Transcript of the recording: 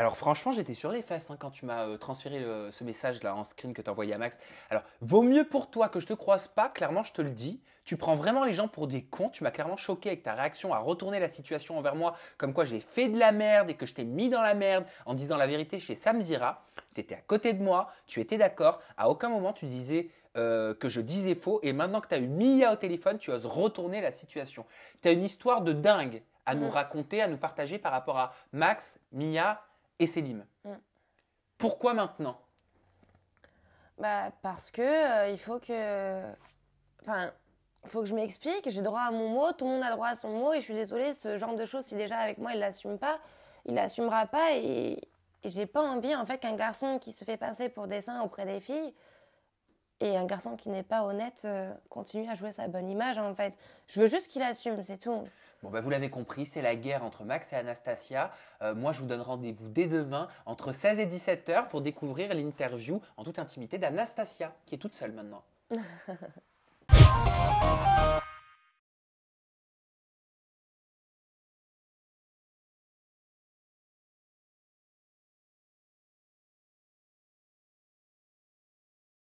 Alors franchement, j'étais sur les fesses hein, quand tu m'as euh, transféré ce message là en screen que tu envoyé à Max. Alors, vaut mieux pour toi que je te croise pas, clairement je te le dis. Tu prends vraiment les gens pour des cons, tu m'as clairement choqué avec ta réaction à retourner la situation envers moi comme quoi j'ai fait de la merde et que je t'ai mis dans la merde en disant la vérité chez Samzira. Tu étais à côté de moi, tu étais d'accord, à aucun moment tu disais euh, que je disais faux et maintenant que tu as eu Mia au téléphone, tu oses retourner la situation. Tu as une histoire de dingue à nous mm. raconter, à nous partager par rapport à Max, Mia et c'est mm. Pourquoi maintenant bah, Parce que euh, il faut que. Enfin, faut que je m'explique. J'ai droit à mon mot, tout le monde a droit à son mot, et je suis désolée, ce genre de choses, si déjà avec moi il l'assume pas, il l'assumera pas, et, et j'ai pas envie en fait qu'un garçon qui se fait passer pour des saints auprès des filles et un garçon qui n'est pas honnête euh, continue à jouer sa bonne image, hein, en fait. Je veux juste qu'il assume, c'est tout. Bon, bah, vous l'avez compris, c'est la guerre entre Max et Anastasia. Euh, moi, je vous donne rendez-vous dès demain, entre 16 et 17 heures pour découvrir l'interview en toute intimité d'Anastasia, qui est toute seule maintenant.